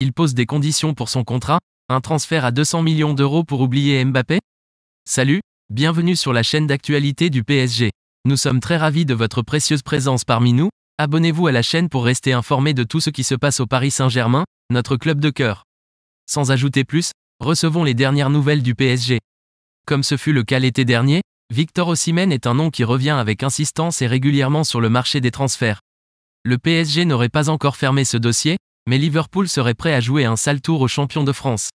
Il pose des conditions pour son contrat, un transfert à 200 millions d'euros pour oublier Mbappé Salut, bienvenue sur la chaîne d'actualité du PSG. Nous sommes très ravis de votre précieuse présence parmi nous, abonnez-vous à la chaîne pour rester informé de tout ce qui se passe au Paris Saint-Germain, notre club de cœur. Sans ajouter plus, recevons les dernières nouvelles du PSG. Comme ce fut le cas l'été dernier, Victor Osimhen est un nom qui revient avec insistance et régulièrement sur le marché des transferts. Le PSG n'aurait pas encore fermé ce dossier, mais Liverpool serait prêt à jouer un sale tour aux champions de France.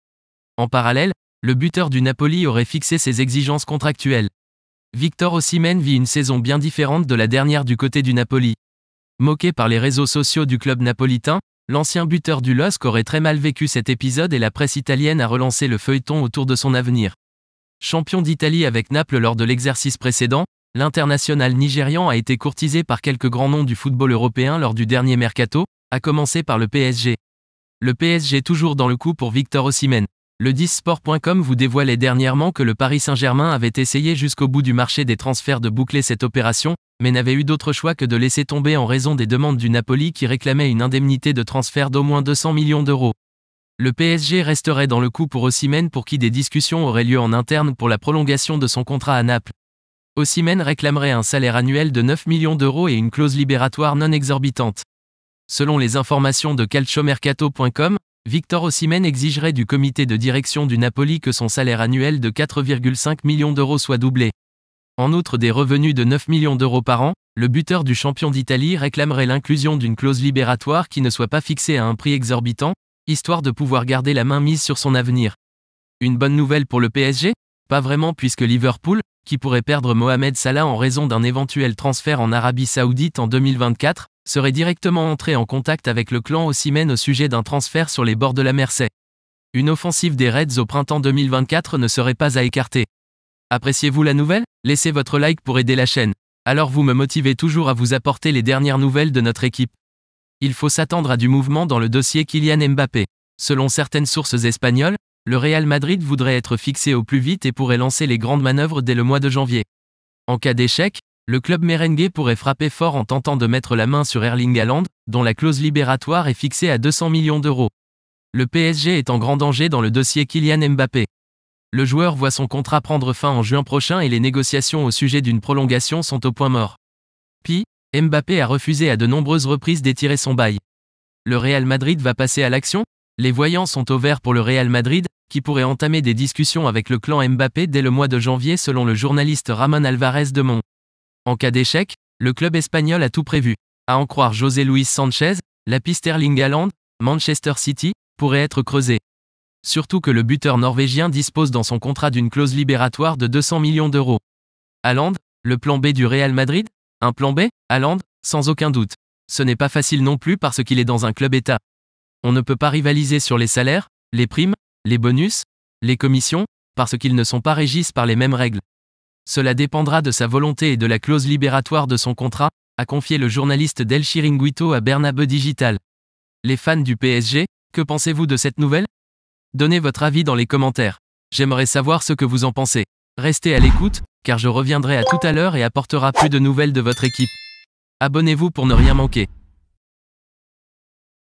En parallèle, le buteur du Napoli aurait fixé ses exigences contractuelles. Victor Osimhen vit une saison bien différente de la dernière du côté du Napoli. Moqué par les réseaux sociaux du club napolitain, l'ancien buteur du LOSC aurait très mal vécu cet épisode et la presse italienne a relancé le feuilleton autour de son avenir. Champion d'Italie avec Naples lors de l'exercice précédent, l'international nigérian a été courtisé par quelques grands noms du football européen lors du dernier mercato, à commencer par le PSG. Le PSG toujours dans le coup pour Victor Osimhen. Le 10sport.com vous dévoilait dernièrement que le Paris Saint-Germain avait essayé jusqu'au bout du marché des transferts de boucler cette opération, mais n'avait eu d'autre choix que de laisser tomber en raison des demandes du Napoli qui réclamait une indemnité de transfert d'au moins 200 millions d'euros. Le PSG resterait dans le coup pour Osimhen pour qui des discussions auraient lieu en interne pour la prolongation de son contrat à Naples. Osimhen réclamerait un salaire annuel de 9 millions d'euros et une clause libératoire non exorbitante. Selon les informations de calciomercato.com, Victor Osimhen exigerait du comité de direction du Napoli que son salaire annuel de 4,5 millions d'euros soit doublé. En outre des revenus de 9 millions d'euros par an, le buteur du champion d'Italie réclamerait l'inclusion d'une clause libératoire qui ne soit pas fixée à un prix exorbitant, histoire de pouvoir garder la main mise sur son avenir. Une bonne nouvelle pour le PSG Pas vraiment puisque Liverpool, qui pourrait perdre Mohamed Salah en raison d'un éventuel transfert en Arabie Saoudite en 2024, serait directement entré en contact avec le clan Ossimène au sujet d'un transfert sur les bords de la Mersey. Une offensive des Reds au printemps 2024 ne serait pas à écarter. Appréciez-vous la nouvelle Laissez votre like pour aider la chaîne. Alors vous me motivez toujours à vous apporter les dernières nouvelles de notre équipe. Il faut s'attendre à du mouvement dans le dossier Kylian Mbappé. Selon certaines sources espagnoles, le Real Madrid voudrait être fixé au plus vite et pourrait lancer les grandes manœuvres dès le mois de janvier. En cas d'échec, le club merengue pourrait frapper fort en tentant de mettre la main sur Erling Haaland, dont la clause libératoire est fixée à 200 millions d'euros. Le PSG est en grand danger dans le dossier Kylian Mbappé. Le joueur voit son contrat prendre fin en juin prochain et les négociations au sujet d'une prolongation sont au point mort. Puis, Mbappé a refusé à de nombreuses reprises d'étirer son bail. Le Real Madrid va passer à l'action les voyants sont au vert pour le Real Madrid, qui pourrait entamer des discussions avec le clan Mbappé dès le mois de janvier selon le journaliste Ramon Alvarez de Mont. En cas d'échec, le club espagnol a tout prévu. À en croire José Luis Sanchez, la piste Erling Haaland, Manchester City, pourrait être creusée. Surtout que le buteur norvégien dispose dans son contrat d'une clause libératoire de 200 millions d'euros. Haaland, le plan B du Real Madrid Un plan B, Haaland, sans aucun doute. Ce n'est pas facile non plus parce qu'il est dans un club état. On ne peut pas rivaliser sur les salaires, les primes, les bonus, les commissions, parce qu'ils ne sont pas régis par les mêmes règles. Cela dépendra de sa volonté et de la clause libératoire de son contrat, a confié le journaliste Del Chiringuito à Bernabe Digital. Les fans du PSG, que pensez-vous de cette nouvelle Donnez votre avis dans les commentaires. J'aimerais savoir ce que vous en pensez. Restez à l'écoute, car je reviendrai à tout à l'heure et apportera plus de nouvelles de votre équipe. Abonnez-vous pour ne rien manquer.